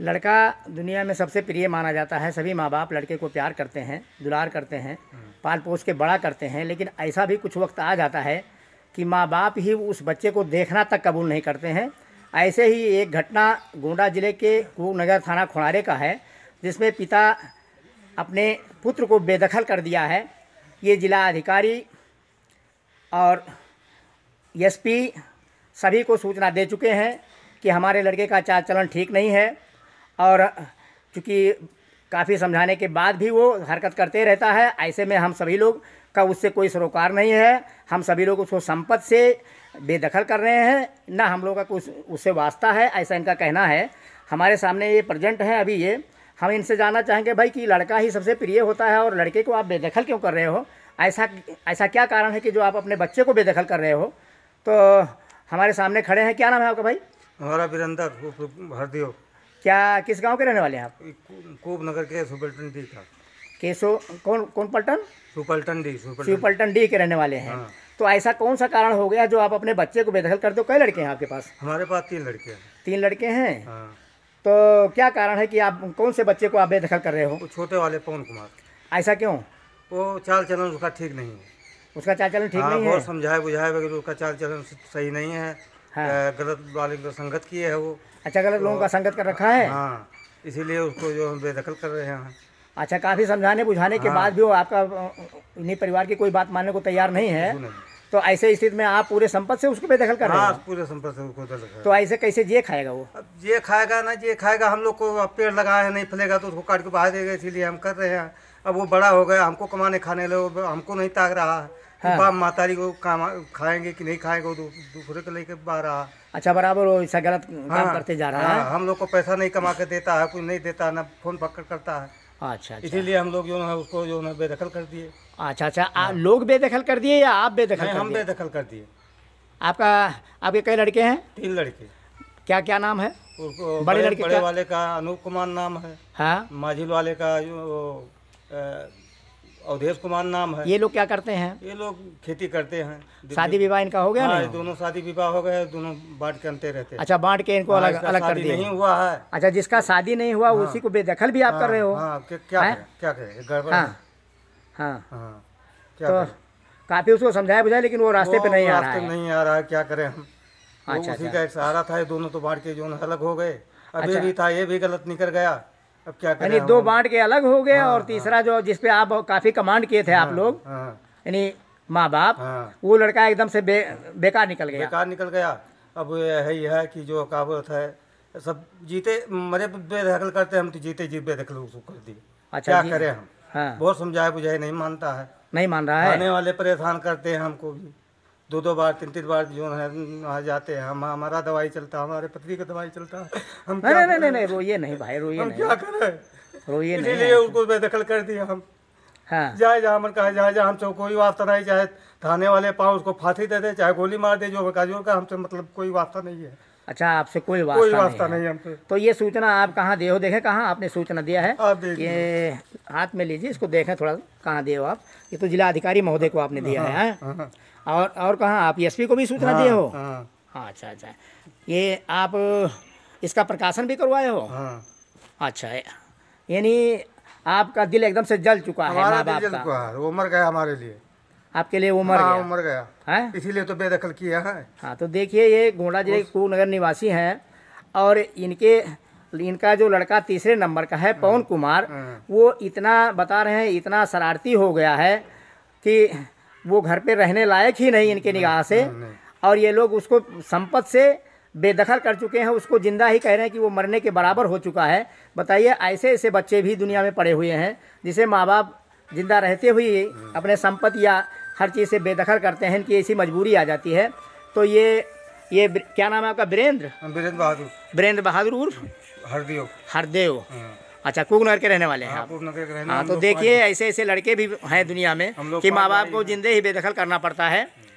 लड़का दुनिया में सबसे प्रिय माना जाता है सभी माँ बाप लड़के को प्यार करते हैं दुलार करते हैं हम्म। पाल पोस के बड़ा करते हैं लेकिन ऐसा भी कुछ वक्त आ जाता है कि माँ बाप ही उस बच्चे को देखना तक कबूल नहीं करते हैं ऐसे ही एक घटना गोंडा जिले के कुनगर थाना खुणारे का है जिसमें पिता अपने पुत्र को बेदखल कर दिया है ये जिला अधिकारी और एसपी सभी को सूचना दे चुके हैं कि हमारे लड़के का चाल चलन ठीक नहीं है और चूँकि काफ़ी समझाने के बाद भी वो हरकत करते रहता है ऐसे में हम सभी लोग का उससे कोई सरोकार नहीं है हम सभी लोग उसको संपत्ति से बेदखल कर रहे हैं ना हम लोग का कुछ उससे वास्ता है ऐसा इनका कहना है हमारे सामने ये प्रजेंट है अभी ये हम इनसे जानना चाहेंगे भाई कि लड़का ही सबसे प्रिय होता है और लड़के को आप बेदखल क्यों कर रहे हो ऐसा ऐसा क्या कारण है कि जो आप अपने बच्चे को बेदखल कर रहे हो तो हमारे सामने खड़े हैं क्या नाम है आपका भाई हमारा बिरंदर हरदेव क्या किस गांव के रहने वाले हैं आप कोब नगर के सुपल्टन डी का केसो कौन कौन पल्टन सुपल्टन डी सुपल्टन डी के रहने वाले हैं हाँ। तो ऐसा कौन सा कारण हो गया जो आप अपने बच्चे को बेदखल कर दो कई लड़के हैं आपके पास हमारे पास तीन लड़के हैं तीन लड़के हैं हाँ। तो क्या कारण है कि आप कौन से बच्चे को आप बेदखल कर रहे हो छोटे वाले पवन कुमार ऐसा क्यों वो चाल चलन उसका ठीक नहीं है उसका चाल चलन ठीक हाँ, नहीं है समझाए बुझाए उसका चाल चलन सही नहीं है हाँ। गलत वाले को संगत किए है वो अच्छा गलत लोगों का तो- संगत कर रखा है हाँ, इसीलिए उसको जो हम बेदखल कर रहे हैं अच्छा काफ़ी समझाने बुझाने हाँ। के बाद भी वो आपका इन्हीं परिवार की कोई बात मानने को तैयार नहीं है नहीं। तो ऐसे स्थिति में आप पूरे संपत्ति हाँ, से उसको बेदखल कर रहे हैं पूरे संपत्ति से उसको दखल तो ऐसे कैसे जे खाएगा वो अब जे खाएगा ना जे खाएगा हम लोग को पेड़ लगाए हैं नहीं फलेगा तो उसको काट के बाहर देगा इसीलिए हम कर रहे हैं अब वो बड़ा हो गया हमको कमाने खाने लगे हमको नहीं ताक रहा है हाँ। तो बाप मातारी को काम खाएंगे कि नहीं खाएंगे दूसरे को लेके बाहर रहा अच्छा बराबर वो ऐसा गलत काम हाँ, करते जा रहा हाँ, है हम लोग को पैसा नहीं कमा के देता है कुछ नहीं देता ना फोन पकड़ करता है अच्छा, अच्छा। इसीलिए हम लोग जो है उसको जो है बेदखल कर दिए अच्छा अच्छा हाँ। लोग बेदखल कर दिए या आप बेदखल हम बेदखल कर दिए आपका आपके कई लड़के हैं तीन लड़के क्या क्या नाम है बड़े, बड़े लड़के बड़े वाले का अनूप कुमार नाम है हाँ माझिल वाले का जो अवधेश कुमार नाम है ये लोग क्या करते हैं ये लोग खेती करते हैं शादी विवाह इनका हो गया हाँ, दोनों शादी विवाह हो गए दोनों बांट के करते रहते अच्छा बांट के इनको हाँ, अलग अलग कर दिया नहीं हुआ है अच्छा जिसका शादी नहीं हुआ हाँ, उसी को बेदखल भी आप हाँ, कर रहे हो हाँ, क्या क्या गड़बड़ हाँ, हाँ। तो काफ़ी उसको समझाया बुझाया लेकिन वो रास्ते पे नहीं आ रहा है नहीं आ रहा है क्या करे हम अच्छा उसी अच्छा। का एक सहारा था दोनों तो बांट के जो अलग हो गए अभी अच्छा। भी था ये भी गलत निकल गया अब क्या यानी दो बांट के अलग हो गए हाँ, और हाँ। तीसरा जो जिसपे आप काफी कमांड किए थे आप हाँ, लोग यानी माँ बाप वो लड़का एकदम से बे, बेकार निकल गया बेकार निकल गया अब यही है कि जो काबूत है सब जीते मरे बेदखल करते हम तो जीते जी बेदखल कर दिए अच्छा क्या करें हम हाँ। बहुत समझाए बुझाए नहीं मानता है नहीं मान रहा है आने वाले परेशान करते हैं हमको भी दो दो बार तीन तीन बार जो है वहाँ जाते हैं हम हमारा दवाई चलता है हमारे पत्नी का दवाई चलता है हम नहीं नहीं नहीं नहीं रोइए नहीं भाई रोइए हम क्या करें रोइए इसीलिए उनको बेदखल कर दिया हम हाँ जाए जहाँ मन कहा जाए जहाँ हमसे कोई वास्ता नहीं चाहे थाने वाले पाँव उसको फांसी दे दे चाहे गोली मार दे जो होगा जो का हमसे मतलब कोई वास्ता नहीं है अच्छा आपसे कोई वास्ता, कोई वास्ता नहीं, है। हमसे तो ये सूचना आप कहाँ दे हो देखें कहाँ आपने सूचना दिया है आप ये हाथ में लीजिए इसको देखें थोड़ा कहाँ दे हो आप ये तो जिला अधिकारी महोदय को आपने दिया हाँ, है हाँ। हाँ, और और कहाँ आप एस e को भी सूचना दिए हो हाँ, हाँ अच्छा अच्छा ये आप इसका प्रकाशन भी करवाए हो हाँ। अच्छा यानी आपका दिल एकदम से जल चुका है हमारा दिल चुका है वो मर गया हमारे लिए आपके लिए वो मर हाँ, गया मर गया है इसीलिए तो बेदखल किया है हाँ तो देखिए ये घोड़ा जिले के नगर निवासी हैं और इनके इनका जो लड़का तीसरे नंबर का है पवन कुमार वो इतना बता रहे हैं इतना शरारती हो गया है कि वो घर पे रहने लायक ही नहीं इनके निगाह से और ये लोग उसको संपत से बेदखल कर चुके हैं उसको ज़िंदा ही कह रहे हैं कि वो मरने के बराबर हो चुका है बताइए ऐसे ऐसे बच्चे भी दुनिया में पड़े हुए हैं जिसे माँ बाप ज़िंदा रहते हुए हाँ। अपने संपत्ति या हर चीज़ से बेदखल करते हैं इनकी ऐसी मजबूरी आ जाती है तो ये ये क्या नाम है आपका वीरेंद्र वीरेंद्र बहादुर वीरेंद्र बहादुर उर्फ हरदेव हरदेव हाँ। अच्छा कुकनगर के रहने वाले हैं हाँ, आप हाँ तो देखिए ऐसे ऐसे लड़के भी हैं दुनिया में कि माँ बाप को जिंदे ही बेदखल करना पड़ता है